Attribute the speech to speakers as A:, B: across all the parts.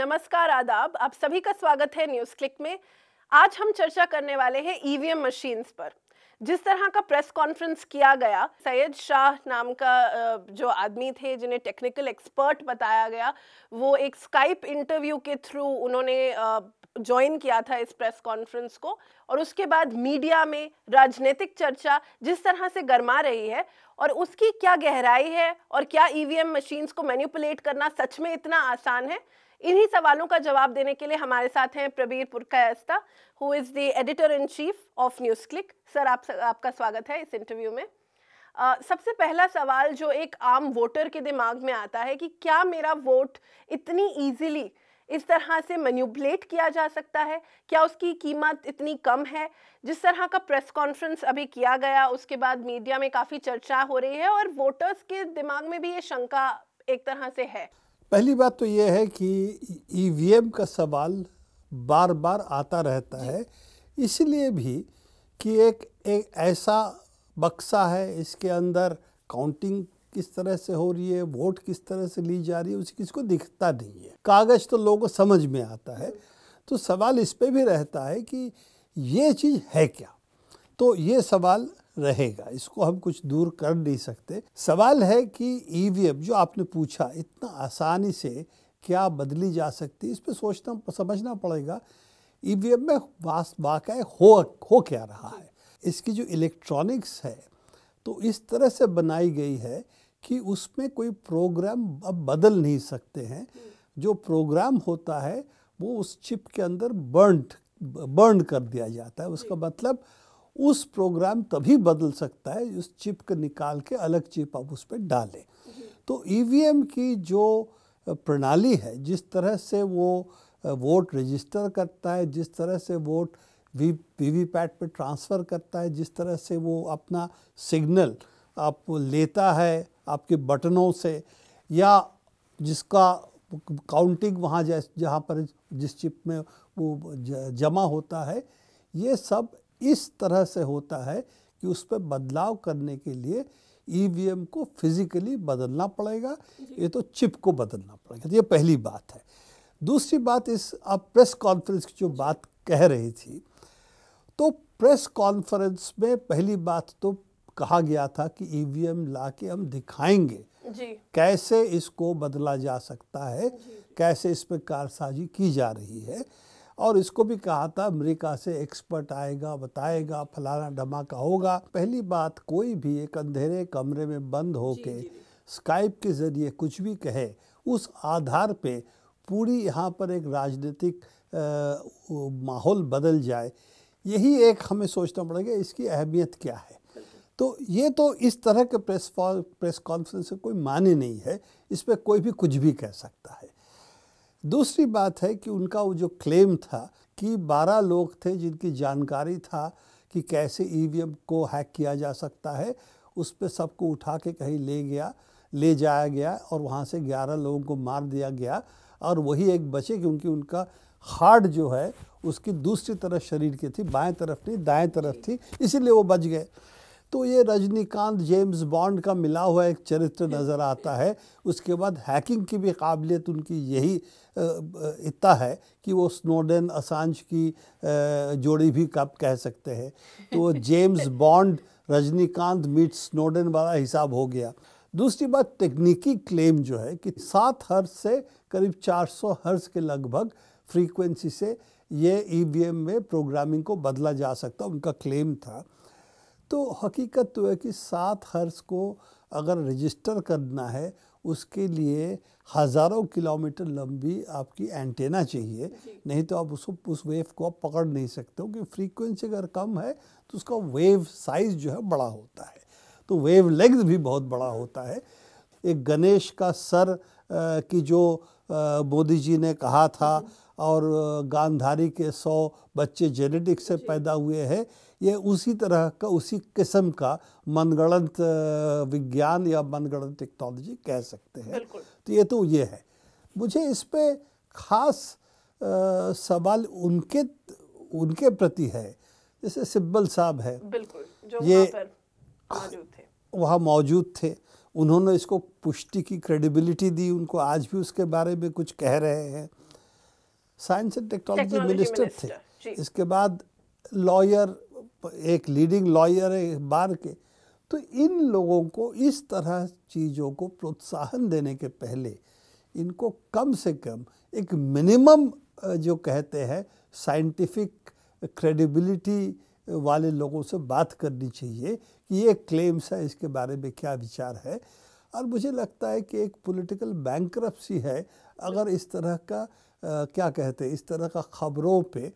A: नमस्कार आदाब आप सभी का स्वागत है न्यूज क्लिक में आज हम चर्चा करने वाले हैं ईवीएम e मशीन्स पर जिस तरह का प्रेस कॉन्फ्रेंस किया गया सैयद शाह नाम का जो आदमी थे जिन्हें टेक्निकल एक्सपर्ट बताया गया वो एक स्काइप इंटरव्यू के थ्रू उन्होंने ज्वाइन किया था इस प्रेस कॉन्फ्रेंस को और उसके बाद मीडिया में राजनीतिक चर्चा जिस तरह से गर्मा रही है और उसकी क्या गहराई है और क्या ईवीएम e मशीन्स को मैनिपुलेट करना सच में इतना आसान है इन्हीं सवालों का जवाब देने के लिए हमारे साथ हैं Prabir Purkayastha who is the editor in chief of NewsClick sir आप आपका स्वागत है इस इंटरव्यू में Uh, सबसे पहला सवाल जो एक आम वोटर के दिमाग में आता है कि क्या मेरा वोट इतनी इजीली इस तरह से मैन्यूबलेट किया जा सकता है क्या उसकी कीमत इतनी कम है जिस तरह का प्रेस कॉन्फ्रेंस अभी किया गया उसके बाद मीडिया में काफ़ी चर्चा हो रही है और वोटर्स के दिमाग में भी ये शंका एक तरह से है
B: पहली बात तो ये है कि ईवीएम e का सवाल बार बार आता रहता है इसलिए भी कि एक एक ऐसा बक्सा है इसके अंदर काउंटिंग किस तरह से हो रही है वोट किस तरह से ली जा रही है उसे किसको दिखता नहीं है कागज़ तो लोगों को समझ में आता है तो सवाल इस पर भी रहता है कि ये चीज़ है क्या तो ये सवाल रहेगा इसको हम कुछ दूर कर नहीं सकते सवाल है कि ईवीएम जो आपने पूछा इतना आसानी से क्या बदली जा सकती है इस पर सोचना समझना पड़ेगा ईवीएम में वाक़ हो हो क्या रहा है इसकी जो इलेक्ट्रॉनिक्स है तो इस तरह से बनाई गई है कि उसमें कोई प्रोग्राम अब बदल नहीं सकते हैं जो प्रोग्राम होता है वो उस चिप के अंदर बर्न बर्न कर दिया जाता है उसका मतलब उस प्रोग्राम तभी बदल सकता है उस चिप को निकाल के अलग चिप आप उस पर डालें तो ई e की जो प्रणाली है जिस तरह से वो वोट रजिस्टर करता है जिस तरह से वोट वी वी पैट पर ट्रांसफ़र करता है जिस तरह से वो अपना सिग्नल आप लेता है आपके बटनों से या जिसका काउंटिंग वहाँ जैसे जहाँ पर जिस चिप में वो जमा होता है ये सब इस तरह से होता है कि उस पर बदलाव करने के लिए ई e को फिजिकली बदलना पड़ेगा ये तो चिप को बदलना पड़ेगा तो ये पहली बात है दूसरी बात इस आप प्रेस कॉन्फ्रेंस की जो बात कह रही थी तो प्रेस कॉन्फ्रेंस में पहली बात तो कहा गया था कि एम e ला के हम दिखाएंगे जी। कैसे इसको बदला जा सकता है कैसे इस पर कारसाजी की जा रही है और इसको भी कहा था अमेरिका से एक्सपर्ट आएगा बताएगा फलाना धमाका होगा पहली बात कोई भी एक अंधेरे कमरे में बंद होके स्काइप के ज़रिए कुछ भी कहे उस आधार पे पूरी यहाँ पर एक राजनीतिक माहौल बदल जाए यही एक हमें सोचना पड़ेगा इसकी अहमियत क्या है तो ये तो इस तरह के प्रेस प्रेस कॉन्फ्रेंस से कोई माने नहीं है इस पर कोई भी कुछ भी कह सकता है दूसरी बात है कि उनका वो जो क्लेम था कि 12 लोग थे जिनकी जानकारी था कि कैसे ई e को हैक किया जा सकता है उस पर सबको उठा के कहीं ले गया ले जाया गया और वहाँ से 11 लोगों को मार दिया गया और वही एक बचे क्योंकि उनका हार्ट जो है उसकी दूसरी तरफ शरीर की थी बाएं तरफ नहीं दाएं तरफ थी इसीलिए वो बच गए तो ये रजनीकांत जेम्स बॉन्ड का मिला हुआ एक चरित्र नज़र आता है उसके बाद हैकिंग की भी काबिलियत उनकी यही इतना है कि वो स्नोडन असांज की जोड़ी भी कब कह सकते हैं तो James Bond Rajinikanth meet Snowden वाला हिसाब हो गया दूसरी बात तकनीकी क्लेम जो है कि सात हर्ज से करीब 400 हर्ज के लगभग फ्रीक्वेंसी से ये ई e में प्रोग्रामिंग को बदला जा सकता उनका क्लेम था तो हकीकत तो है कि सात हर्ज को अगर रजिस्टर करना है उसके लिए हज़ारों किलोमीटर लंबी आपकी एंटेना चाहिए नहीं तो आप उसको उस वेव को आप पकड़ नहीं सकते हो क्योंकि फ्रीक्वेंसी अगर कम है तो उसका वेव साइज़ जो है बड़ा होता है तो वेव लेंथ भी बहुत बड़ा होता है एक गणेश का सर आ, की जो मोदी जी ने कहा था और गांधारी के सौ बच्चे जेनेटिक से पैदा हुए हैं ये उसी तरह का उसी किस्म का मनगणंत विज्ञान या मनगणंत टेक्नोलॉजी कह सकते हैं तो ये तो ये है मुझे इस पर ख़ास सवाल उनके उनके प्रति है जैसे सिब्बल साहब है बिल्कुल ये वहाँ मौजूद थे उन्होंने इसको पुष्टि की क्रेडिबिलिटी दी उनको आज भी उसके बारे में कुछ कह रहे हैं साइंस एंड टेक्नोलॉजी मिनिस्टर थे इसके बाद लॉयर एक लीडिंग लॉयर है बार के तो इन लोगों को इस तरह चीज़ों को प्रोत्साहन देने के पहले इनको कम से कम एक मिनिमम जो कहते हैं साइंटिफिक क्रेडिबिलिटी वाले लोगों से बात करनी चाहिए कि ये क्लेम्स है इसके बारे में क्या विचार है और मुझे लगता है कि एक पॉलिटिकल बैंक्रप्सी है अगर इस तरह का क्या कहते हैं इस तरह का ख़बरों पे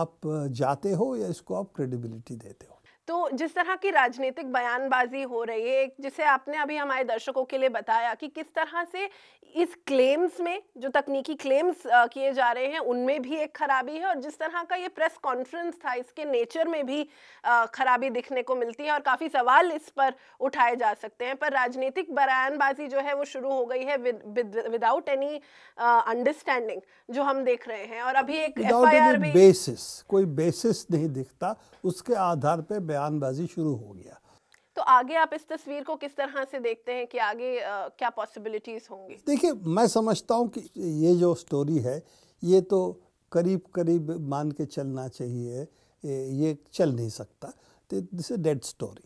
B: आप जाते हो या इसको आप क्रेडिबिलिटी देते हो
A: तो जिस तरह की राजनीतिक बयानबाजी हो रही है जिसे आपने अभी हमारे दर्शकों के लिए बताया कि किस तरह से इस क्लेम्स में जो तकनीकी क्लेम्स किए जा रहे हैं उनमें भी एक खराबी है और जिस तरह का ये प्रेस कॉन्फ्रेंस था इसके नेचर में भी खराबी दिखने को मिलती है और काफ़ी सवाल इस पर उठाए जा सकते हैं पर राजनीतिक बयानबाजी जो है वो शुरू हो गई है विदाउट एनी अंडरस्टैंडिंग जो हम देख रहे हैं और अभी एक एफ भी
B: बेसिस कोई बेसिस नहीं दिखता उसके आधार पर बयानबाजी शुरू हो गया
A: तो आगे आप इस तस्वीर को किस तरह से देखते हैं कि आगे आ, क्या पॉसिबिलिटीज होंगी
B: देखिए मैं समझता हूँ कि ये जो स्टोरी है ये तो करीब करीब मान के चलना चाहिए ये चल नहीं सकता तो दिस इज डेड स्टोरी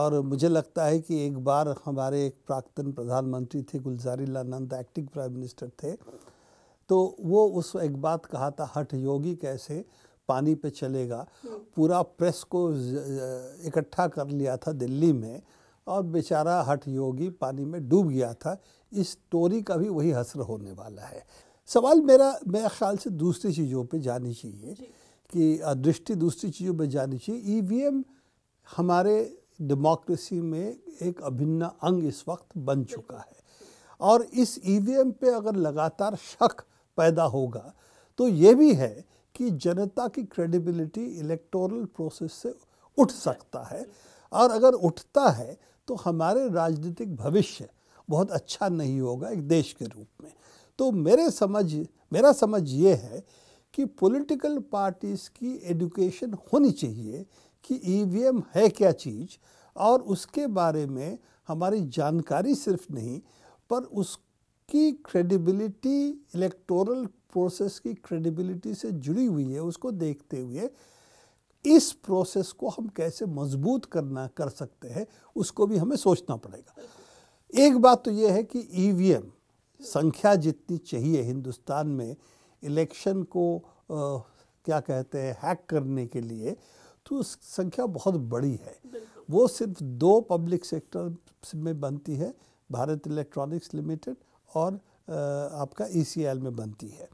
B: और मुझे लगता है कि एक बार हमारे एक प्राक्तन प्रधानमंत्री थे Gulzari Lal Nanda acting prime minister थे तो वो उस एक बात कहा था हठ योगी कैसे पानी पे चलेगा हम्म। पूरा प्रेस को इकट्ठा कर लिया था दिल्ली में और बेचारा हठ योगी पानी में डूब गया था इस स्टोरी का भी वही हसर होने वाला है सवाल मेरा मेरे ख्याल से दूसरी चीज़ों पे जानी चाहिए कि दृष्टि दूसरी चीज़ों पे जानी चाहिए ई e हमारे डेमोक्रेसी में एक अभिन्न अंग इस वक्त बन चुका है और इस ई e पे अगर लगातार शक पैदा होगा तो ये भी है कि जनता की क्रेडिबिलिटी इलेक्टोरल प्रोसेस से उठ सकता है और अगर उठता है तो हमारे राजनीतिक भविष्य बहुत अच्छा नहीं होगा एक देश के रूप में तो मेरे समझ मेरा समझ ये है कि पॉलिटिकल पार्टीज़ की एडुकेशन होनी चाहिए कि ईवीएम e है क्या चीज़ और उसके बारे में हमारी जानकारी सिर्फ नहीं पर उसकी क्रेडिबिलिटी इलेक्टोरल प्रोसेस की क्रेडिबिलिटी से जुड़ी हुई है उसको देखते हुए इस प्रोसेस को हम कैसे मजबूत करना कर सकते हैं उसको भी हमें सोचना पड़ेगा एक बात तो ये है कि ई e संख्या जितनी चाहिए हिंदुस्तान में इलेक्शन को आ, क्या कहते हैं हैक करने के लिए तो उस संख्या बहुत बड़ी है वो सिर्फ दो पब्लिक सेक्टर में बनती है भारत इलेक्ट्रॉनिक्स लिमिटेड और आपका ई e में बनती है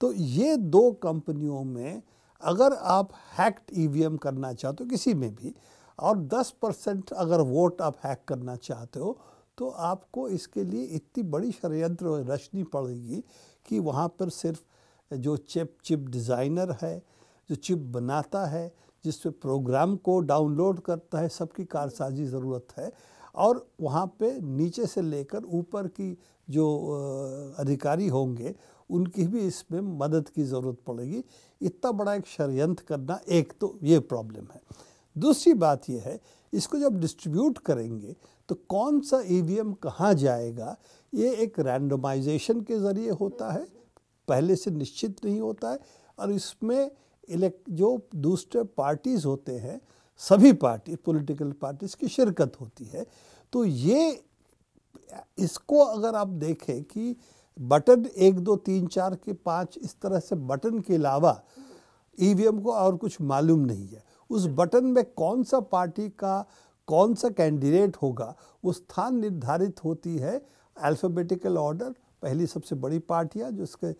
B: तो ये दो कंपनियों में अगर आप हैक्ड ईवीएम e करना चाहते हो किसी में भी और 10 परसेंट अगर वोट आप हैक करना चाहते हो तो आपको इसके लिए इतनी बड़ी षडयंत्र रचनी पड़ेगी कि वहाँ पर सिर्फ जो चिप चिप डिज़ाइनर है जो चिप बनाता है जिस पे प्रोग्राम को डाउनलोड करता है सबकी कारसाजी ज़रूरत है और वहाँ पे नीचे से लेकर ऊपर की जो अधिकारी होंगे उनकी भी इसमें मदद की ज़रूरत पड़ेगी इतना बड़ा एक षडयंत्र करना एक तो ये प्रॉब्लम है दूसरी बात यह है इसको जब डिस्ट्रीब्यूट करेंगे तो कौन सा एम e कहाँ जाएगा ये एक रैंडमाइजेशन के ज़रिए होता है पहले से निश्चित नहीं होता है और इसमें इलेक्ट जो दूसरे पार्टीज़ होते हैं सभी पार्टी पॉलिटिकल पार्टीज़ की शिरकत होती है तो ये इसको अगर आप देखें कि बटन एक दो तीन चार के पाँच इस तरह से बटन के अलावा ईवीएम को और कुछ मालूम नहीं है उस बटन में कौन सा पार्टी का कौन सा कैंडिडेट होगा वो स्थान निर्धारित होती है अल्फ़ाबेटिकल ऑर्डर पहली सबसे बड़ी पार्टियाँ जिसके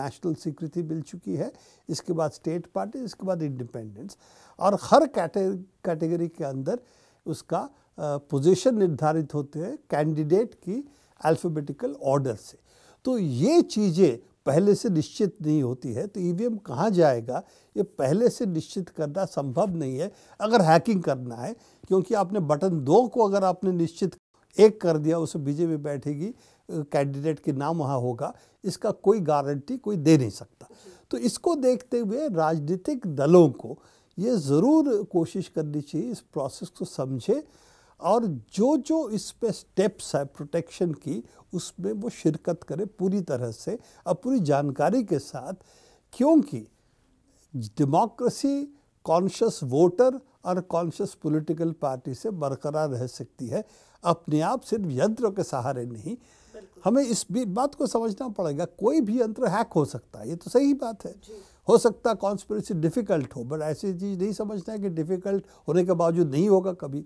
B: नेशनल स्वीकृति मिल चुकी है इसके बाद स्टेट पार्टी इसके बाद इंडिपेंडेंस और हर कैटेगरी के अंदर उसका पोजीशन निर्धारित होते हैं कैंडिडेट की अल्फ़ाबेटिकल ऑर्डर से तो ये चीज़ें पहले से निश्चित नहीं होती है तो ईवीएम कहाँ जाएगा ये पहले से निश्चित करना संभव नहीं है अगर हैकिंग करना है क्योंकि आपने बटन दो को अगर आपने निश्चित एक कर दिया उसे बीजेपी बैठेगी कैंडिडेट के नाम वहाँ होगा इसका कोई गारंटी कोई दे नहीं सकता तो इसको देखते हुए राजनीतिक दलों को ये ज़रूर कोशिश करनी चाहिए इस प्रोसेस को समझे और जो जो इस पे स्टेप्स है प्रोटेक्शन की उसमें वो शिरकत करे पूरी तरह से और पूरी जानकारी के साथ क्योंकि डेमोक्रेसी कॉन्शियस वोटर और कॉन्शियस पॉलिटिकल पार्टी से बरकरार रह सकती है अपने आप सिर्फ यंत्रों के सहारे नहीं हमें इस बात को समझना पड़ेगा कोई भी यंत्र हैक हो सकता है ये तो सही बात है हो सकता है कॉन्स्परेसी डिफ़िकल्ट हो बट ऐसी चीज़ नहीं समझना है कि डिफ़िकल्ट होने के बावजूद नहीं होगा कभी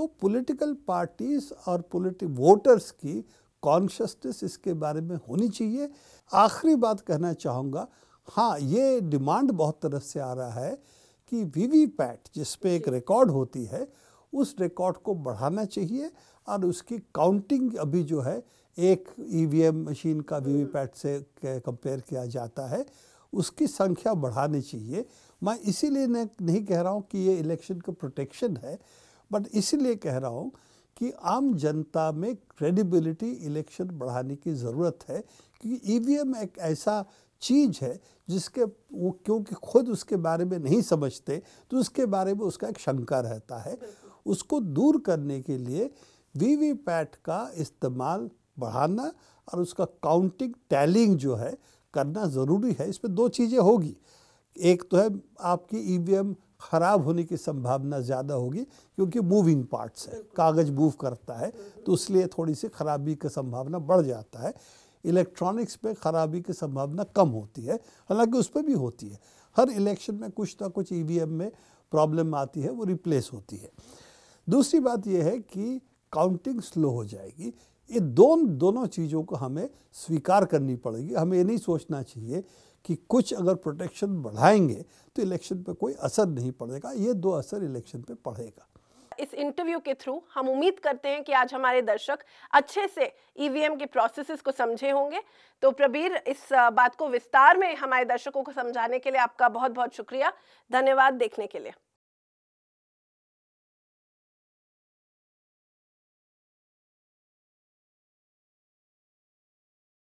B: तो पॉलिटिकल पार्टीज और पोलिटिक वोटर्स की कॉन्शसनेस इसके बारे में होनी चाहिए आखिरी बात कहना चाहूँगा हाँ ये डिमांड बहुत तरफ से आ रहा है कि वीवीपैट पर एक रिकॉर्ड होती है उस रिकॉर्ड को बढ़ाना चाहिए और उसकी काउंटिंग अभी जो है एक ईवीएम e मशीन का वीवीपैट हम्म। से कंपेयर किया जाता है उसकी संख्या बढ़ानी चाहिए मैं इसीलिए नहीं कह रहा हूँ कि ये इलेक्शन का प्रोटेक्शन है बट इसीलिए कह रहा हूँ कि आम जनता में क्रेडिबिलिटी इलेक्शन बढ़ाने की ज़रूरत है क्योंकि ई e एक ऐसा चीज़ है जिसके वो क्योंकि खुद उसके बारे में नहीं समझते तो उसके बारे में उसका एक शंका रहता है उसको दूर करने के लिए वीवीपैट का इस्तेमाल बढ़ाना और उसका काउंटिंग टैलिंग जो है करना ज़रूरी है इसमें दो चीज़ें होगी एक तो है आपकी ईवीएम e ख़राब होने की संभावना ज़्यादा होगी क्योंकि मूविंग पार्ट्स है कागज़ मूव करता है तो इसलिए थोड़ी सी खराबी की संभावना बढ़ जाता है इलेक्ट्रॉनिक्स में खराबी की संभावना कम होती है हालांकि उस पर भी होती है हर इलेक्शन में कुछ ना कुछ ई e में प्रॉब्लम आती है वो रिप्लेस होती है दूसरी बात यह है कि काउंटिंग स्लो हो जाएगी ये दोन दोनों चीज़ों को हमें स्वीकार करनी पड़ेगी हमें ये नहीं सोचना चाहिए कि कुछ अगर प्रोटेक्शन बढ़ाएंगे तो इलेक्शन पे कोई असर नहीं पड़ेगा ये दो असर इलेक्शन पे पड़ेगा
A: इस इंटरव्यू के थ्रू हम उम्मीद करते हैं कि आज हमारे दर्शक अच्छे से ईवीएम e के प्रोसेसेस को समझे होंगे तो प्रबीर इस बात को विस्तार में हमारे दर्शकों को समझाने के लिए आपका बहुत बहुत शुक्रिया धन्यवाद देखने के लिए